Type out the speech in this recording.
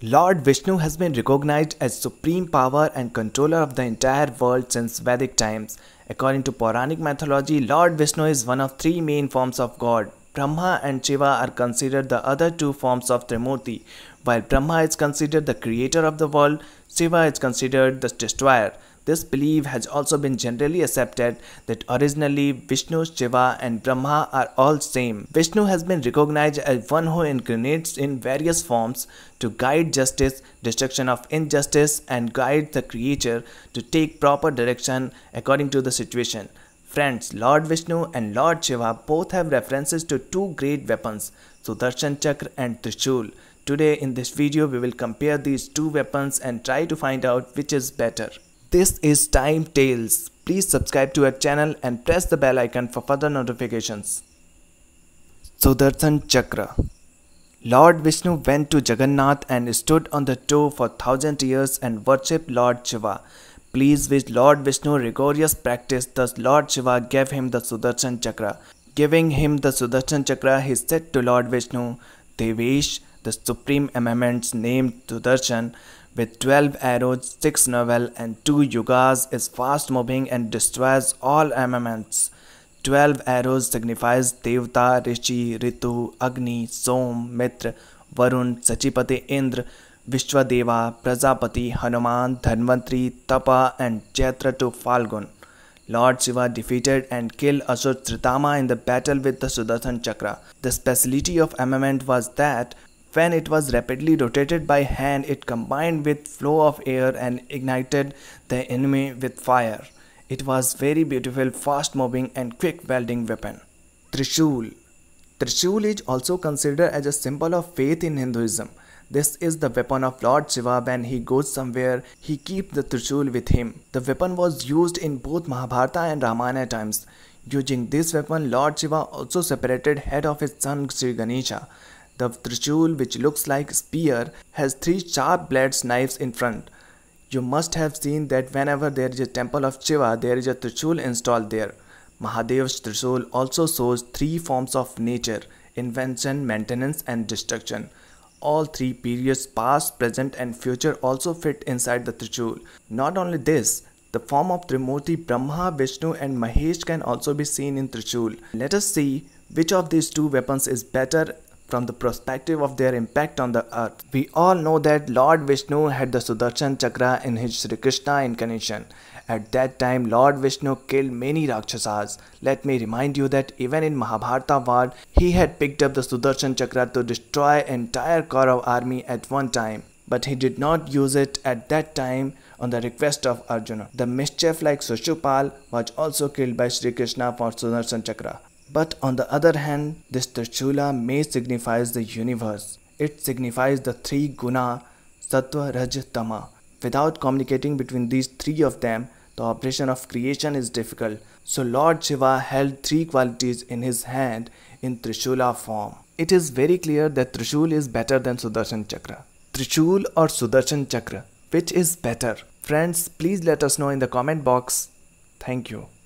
Lord Vishnu has been recognized as supreme power and controller of the entire world since Vedic times. According to Puranic mythology, Lord Vishnu is one of three main forms of God. Brahma and Shiva are considered the other two forms of Trimurti. While Brahma is considered the creator of the world, Shiva is considered the destroyer. This belief has also been generally accepted that originally Vishnu, Shiva and Brahma are all same. Vishnu has been recognized as one who incarnates in various forms to guide justice, destruction of injustice and guide the creature to take proper direction according to the situation. Friends, Lord Vishnu and Lord Shiva both have references to two great weapons, Sudarshan Chakra and Trishul. Today in this video we will compare these two weapons and try to find out which is better. This is Time Tales. Please subscribe to our channel and press the bell icon for further notifications. Sudarshan Chakra Lord Vishnu went to Jagannath and stood on the toe for thousand years and worshipped Lord Shiva. Pleased with Lord Vishnu's rigorous practice, thus Lord Shiva gave him the Sudarshan Chakra. Giving him the Sudarshan Chakra, he said to Lord Vishnu, Devish, the supreme amendment's named Sudarshan, with 12 arrows, 6 naval and 2 yugas is fast moving and destroys all armaments. 12 arrows signifies Devta, Rishi, Ritu, Agni, Som, Mitra, Varun, Sachipati, Indra, Vishwadeva, Prajapati, Hanuman, Dhanvantri, Tapa and Chaitra to Falgun. Lord Shiva defeated and killed Asur Tritama in the battle with the Sudarshan Chakra. The speciality of armament was that when it was rapidly rotated by hand, it combined with flow of air and ignited the enemy with fire. It was very beautiful, fast moving and quick welding weapon. Trishul Trishul is also considered as a symbol of faith in Hinduism. This is the weapon of Lord Shiva when he goes somewhere, he keeps the Trishul with him. The weapon was used in both Mahabharata and Ramayana times. Using this weapon, Lord Shiva also separated head of his son Sri Ganesha the trishul which looks like spear has three sharp blades knives in front. You must have seen that whenever there is a temple of Shiva there is a trishul installed there. Mahadev's trishul also shows three forms of nature invention, maintenance and destruction. All three periods past, present and future also fit inside the trishul. Not only this, the form of Trimurti Brahma, Vishnu and Mahesh can also be seen in Trishul. Let us see which of these two weapons is better from the perspective of their impact on the earth. We all know that Lord Vishnu had the Sudarshan Chakra in his Sri Krishna incarnation. At that time, Lord Vishnu killed many Rakshasas. Let me remind you that even in Mahabharata war, he had picked up the Sudarshan Chakra to destroy entire Kaurav army at one time. But he did not use it at that time on the request of Arjuna. The mischief like Sushupal was also killed by Sri Krishna for Sudarshan Chakra. But on the other hand, this Trishula may signifies the universe. It signifies the three guna, sattva, raj, tama. Without communicating between these three of them, the operation of creation is difficult. So Lord Shiva held three qualities in his hand in Trishula form. It is very clear that Trishul is better than Sudarshan Chakra. Trishul or Sudarshan Chakra, which is better? Friends, please let us know in the comment box. Thank you.